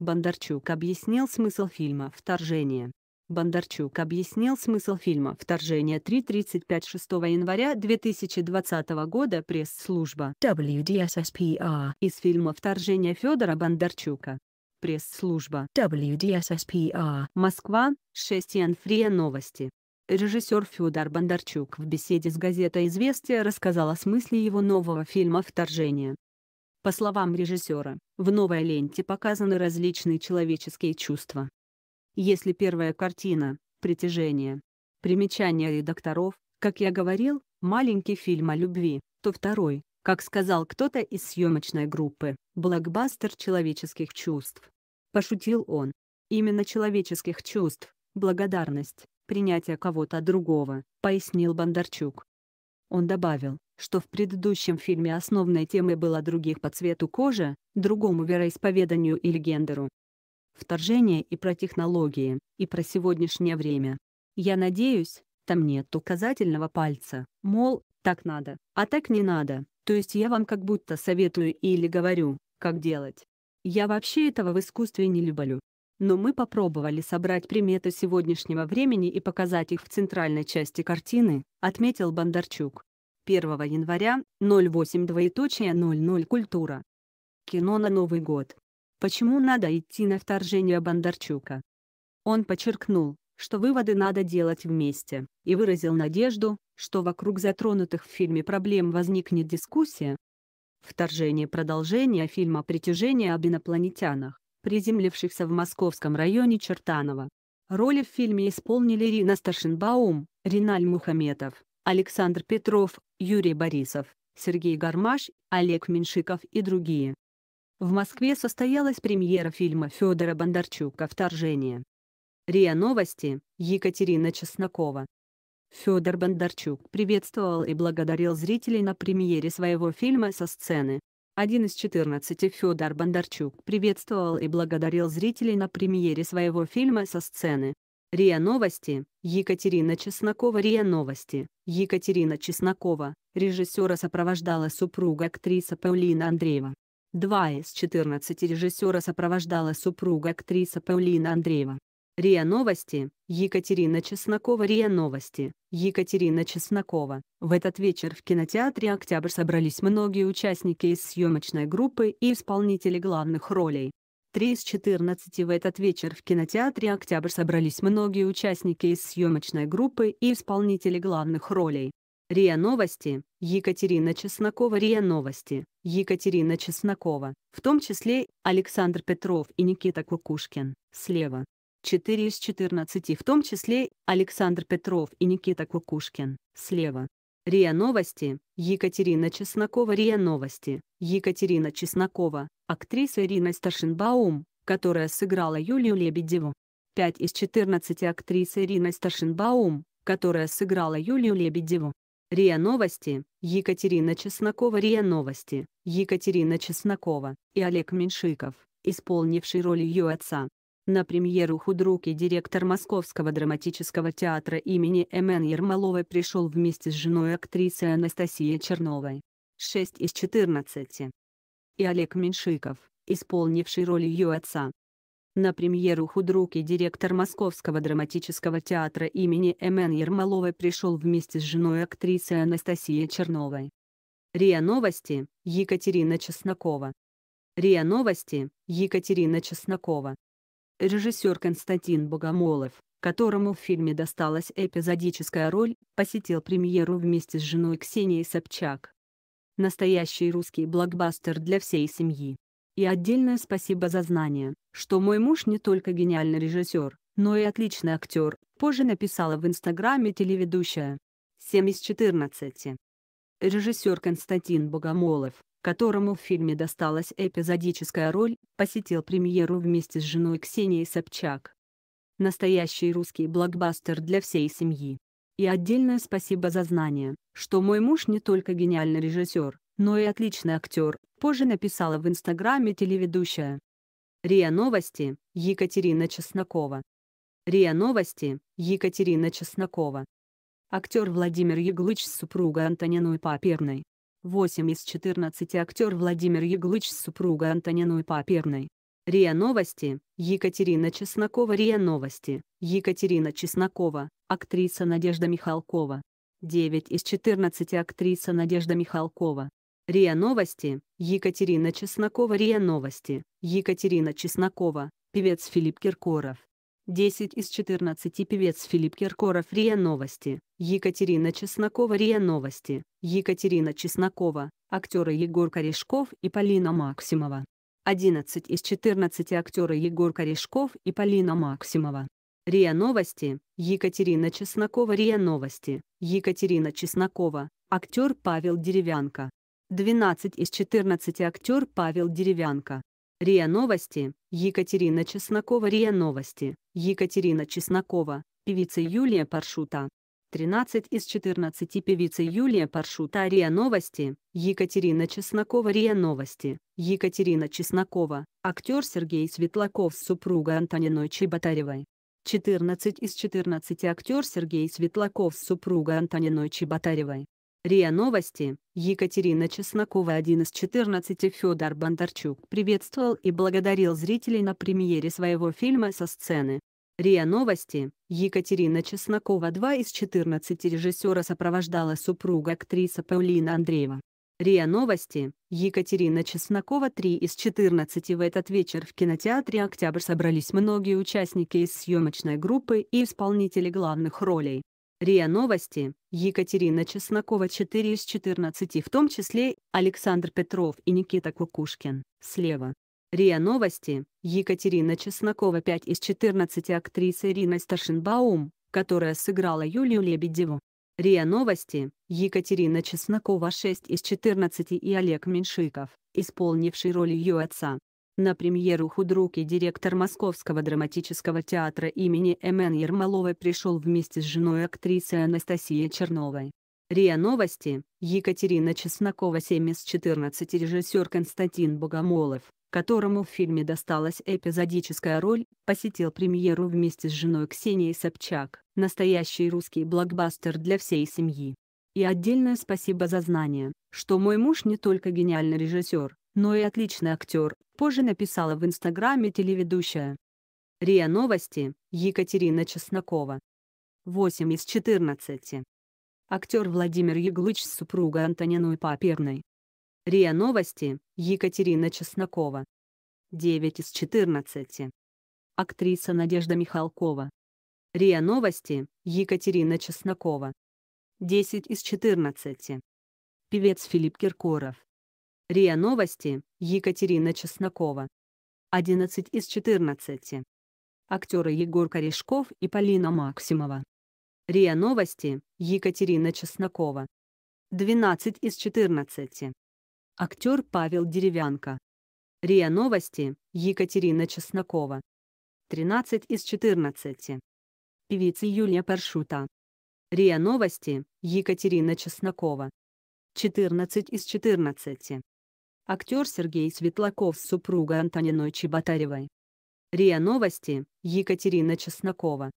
Бондарчук объяснил смысл фильма «Вторжение». Бондарчук объяснил смысл фильма «Вторжение 3.35» 6 января 2020 года пресс-служба WDSSPR из фильма «Вторжение» Федора Бондарчука. Пресс-служба WDSSPR Москва, 6 января новости. Режиссер Федор Бондарчук в беседе с газетой «Известия» рассказал о смысле его нового фильма «Вторжение». По словам режиссера, в новой ленте показаны различные человеческие чувства. Если первая картина – «Притяжение», примечание редакторов, как я говорил, маленький фильм о любви, то второй, как сказал кто-то из съемочной группы, блокбастер человеческих чувств. Пошутил он. Именно человеческих чувств, благодарность, принятие кого-то другого, пояснил Бондарчук. Он добавил, что в предыдущем фильме основной темой была других по цвету кожи, другому вероисповеданию или гендеру. Вторжение и про технологии, и про сегодняшнее время. Я надеюсь, там нет указательного пальца, мол, так надо, а так не надо, то есть я вам как будто советую или говорю, как делать. Я вообще этого в искусстве не люблю но мы попробовали собрать приметы сегодняшнего времени и показать их в центральной части картины, отметил Бондарчук. 1 января, 08 культура. Кино на Новый год. Почему надо идти на вторжение Бондарчука? Он подчеркнул, что выводы надо делать вместе, и выразил надежду, что вокруг затронутых в фильме проблем возникнет дискуссия. Вторжение продолжения фильма «Притяжение об инопланетянах» приземлившихся в московском районе Чертаново. Роли в фильме исполнили Рина Старшинбаум, Риналь Мухаметов, Александр Петров, Юрий Борисов, Сергей Гармаш, Олег Меньшиков и другие. В Москве состоялась премьера фильма Федора Бондарчука «Вторжение». РИА Новости, Екатерина Чеснокова. Федор Бондарчук приветствовал и благодарил зрителей на премьере своего фильма со сцены. Один из 14 Федор Бондарчук приветствовал и благодарил зрителей на премьере своего фильма со сцены. РИА Новости, Екатерина Чеснокова РИА Новости, Екатерина Чеснокова, режиссера сопровождала супруга актриса Паулина Андреева. Два из 14 режиссера сопровождала супруга актриса Паулина Андреева. РИА Новости, Екатерина Чеснокова РИА Новости, Екатерина Чеснокова. В этот вечер в кинотеатре «Октябрь» собрались многие участники из съемочной группы и исполнители главных ролей. Три из 14 в этот вечер в кинотеатре «Октябрь» собрались многие участники из съемочной группы и исполнители главных ролей. РИА Новости, Екатерина Чеснокова РИА Новости, Екатерина Чеснокова, в том числе Александр Петров и Никита Кукушкин, слева. 4 из 14, в том числе Александр Петров и Никита Кукушкин, слева. РИА Новости, Екатерина Чеснокова РИА Новости, Екатерина Чеснокова, актриса Ирина Старшинбаум, которая сыграла Юлию Лебедеву. 5 из 14 актриса Ирина Старшинбаум, которая сыграла Юлию Лебедеву. РИА Новости, Екатерина Чеснокова РИА Новости, Екатерина Чеснокова и Олег Меньшиков, исполнивший роль ее отца, на премьеру «Худруки» директор Московского драматического театра имени М.Н. Ермоловой пришел вместе с женой актрисы Анастасией Черновой. 6 из 14. И Олег Меньшиков, исполнивший роль ее отца. На премьеру «Худруки» директор Московского драматического театра имени М.Н. Ермоловой пришел вместе с женой актрисы Анастасией Черновой. РИА Новости, Екатерина Чеснокова. РИА Новости, Екатерина Чеснокова режиссер Константин Богомолов, которому в фильме досталась эпизодическая роль, посетил премьеру вместе с женой Ксенией Собчак. Настоящий русский блокбастер для всей семьи. И отдельное спасибо за знание, что мой муж не только гениальный режиссер, но и отличный актер, позже написала в Инстаграме телеведущая. 7 из 14. Режиссер Константин Богомолов, которому в фильме досталась эпизодическая роль, посетил премьеру вместе с женой Ксенией Собчак. Настоящий русский блокбастер для всей семьи. И отдельное спасибо за знание, что мой муж не только гениальный режиссер, но и отличный актер, позже написала в Инстаграме телеведущая. РИА Новости, Екатерина Чеснокова. РИА Новости, Екатерина Чеснокова. Актер Владимир Яглыч с супругой Антониной Паперной 8 из 14 актер Владимир Яглыч с супругой Антониной Паперной. РИА Новости, Екатерина Чеснокова РИА Новости, Екатерина Чеснокова, актриса Надежда Михалкова. 9 из 14 актриса Надежда Михалкова. РИА Новости, Екатерина Чеснокова РИА Новости, Екатерина Чеснокова, певец Филипп Киркоров. 10 из 14 певец Филипп Киркоров РИА Новости, Екатерина Чеснокова РИА Новости, Екатерина Чеснокова, актеры Егор Корешков и Полина Максимова. 11 из 14 актеры Егор Корешков и Полина Максимова. РИА Новости, Екатерина Чеснокова РИА Новости, Екатерина Чеснокова, актер Павел Деревянко. 12 из 14 актер Павел Деревянко. РИА Новости, Екатерина Чеснокова РИА Новости, Екатерина Чеснокова, певица Юлия Паршута. 13 из 14 певица Юлия Паршута РИА Новости, Екатерина Чеснокова РИА Новости, Екатерина Чеснокова, актер Сергей Светлаков с супругой Антониной Чеботаревой. 14 из 14 актер Сергей Светлаков с супругой Антониной Чеботаревой. РИА Новости, Екатерина Чеснокова 1 из 14 Федор Бондарчук приветствовал и благодарил зрителей на премьере своего фильма со сцены. РИА Новости, Екатерина Чеснокова 2 из 14 режиссера сопровождала супруга актриса Паулина Андреева. РИА Новости, Екатерина Чеснокова 3 из 14 В этот вечер в кинотеатре «Октябрь» собрались многие участники из съемочной группы и исполнители главных ролей. РИА Новости, Екатерина Чеснокова 4 из 14, в том числе Александр Петров и Никита Кукушкин, слева. РИА Новости, Екатерина Чеснокова 5 из 14 актриса Ирина Старшинбаум, которая сыграла Юлию Лебедеву. РИА Новости, Екатерина Чеснокова 6 из 14 и Олег Меньшиков, исполнивший роль ее отца. На премьеру «Худруки» директор Московского драматического театра имени М.Н. Ермоловой пришел вместе с женой актрисы Анастасией Черновой. РИА Новости, Екатерина Чеснокова 7 из 14 режиссер Константин Богомолов, которому в фильме досталась эпизодическая роль, посетил премьеру вместе с женой Ксенией Собчак, настоящий русский блокбастер для всей семьи. И отдельное спасибо за знание, что мой муж не только гениальный режиссер, но и отличный актер, позже написала в Инстаграме телеведущая. РИА Новости, Екатерина Чеснокова. 8 из 14. Актер Владимир Яглыч с супругой Антониной Паперной. РИА Новости, Екатерина Чеснокова. 9 из 14. Актриса Надежда Михалкова. РИА Новости, Екатерина Чеснокова. 10 из 14. Певец Филипп Киркоров. РИА Новости, Екатерина Чеснокова. 11 из 14. Актеры Егор Корешков и Полина Максимова. РИА Новости, Екатерина Чеснокова. 12 из 14. Актер Павел Деревянко. РИА Новости, Екатерина Чеснокова. 13 из 14. Певица Юлия Паршута. РИА Новости, Екатерина Чеснокова. 14 из 14 актер Сергей Светлаков с супругой Антониной Чеботаревой. РИА Новости, Екатерина Чеснокова.